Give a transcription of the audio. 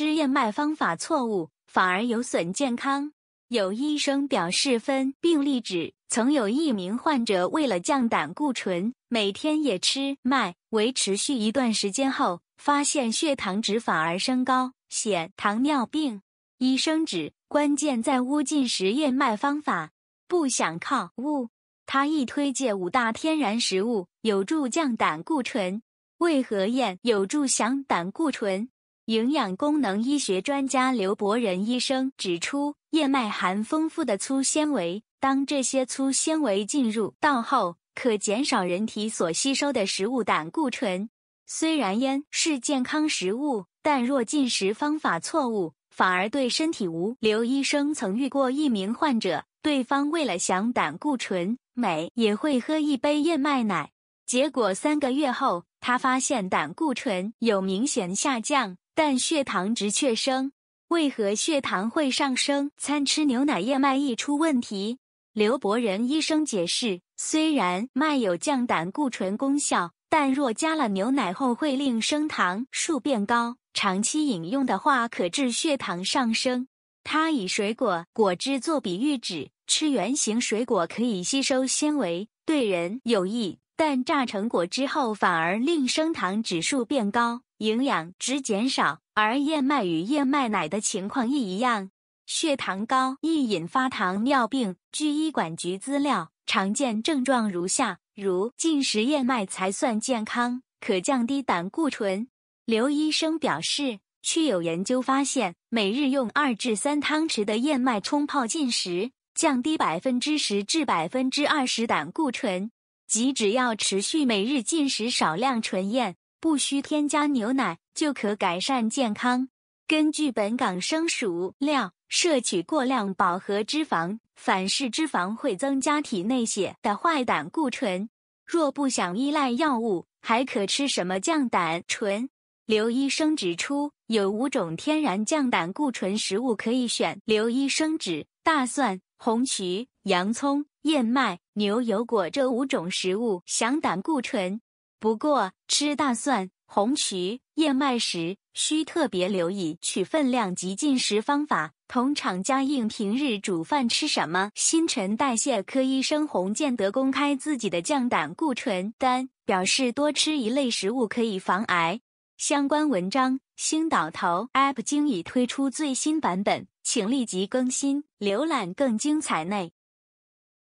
吃燕麦方法错误，反而有损健康。有医生表示，分病例指，曾有一名患者为了降胆固醇，每天也吃麦，维持续一段时间后，发现血糖值反而升高，显糖尿病。医生指，关键在误进食燕麦方法，不想靠误。他亦推介五大天然食物，有助降胆固醇。为何燕有助降胆固醇？营养功能医学专家刘伯仁医生指出，燕麦含丰富的粗纤维，当这些粗纤维进入道后，可减少人体所吸收的食物胆固醇。虽然烟是健康食物，但若进食方法错误，反而对身体无刘医生曾遇过一名患者，对方为了降胆固醇，每也会喝一杯燕麦奶。结果三个月后，他发现胆固醇有明显下降，但血糖值却升。为何血糖会上升？餐吃牛奶燕麦易出问题。刘伯仁医生解释：虽然麦有降胆固醇功效，但若加了牛奶后会令升糖数变高。长期饮用的话，可致血糖上升。他以水果果汁做比喻，指吃圆形水果可以吸收纤维，对人有益。但榨成果之后，反而令升糖指数变高，营养值减少。而燕麦与燕麦奶的情况亦一样，血糖高，易引发糖尿病。据医管局资料，常见症状如下：如进食燕麦才算健康，可降低胆固醇。刘医生表示，有研究发现，每日用二至三汤匙的燕麦冲泡进食，降低百分之十至百分之二十胆固醇。即只要持续每日进食少量纯燕，不需添加牛奶，就可改善健康。根据本港生熟料，摄取过量饱和脂肪，反式脂肪会增加体内血的坏胆固醇。若不想依赖药物，还可吃什么降胆醇？刘医生指出，有五种天然降胆固醇食物可以选：刘医生指大蒜、红曲、洋葱。燕麦、牛油果这五种食物降胆固醇，不过吃大蒜、红曲、燕麦时需特别留意取分量及进食方法。同厂家应平日煮饭吃什么？新陈代谢科医生洪建德公开自己的降胆固醇单，表示多吃一类食物可以防癌。相关文章：星岛头 App 经已推出最新版本，请立即更新，浏览更精彩内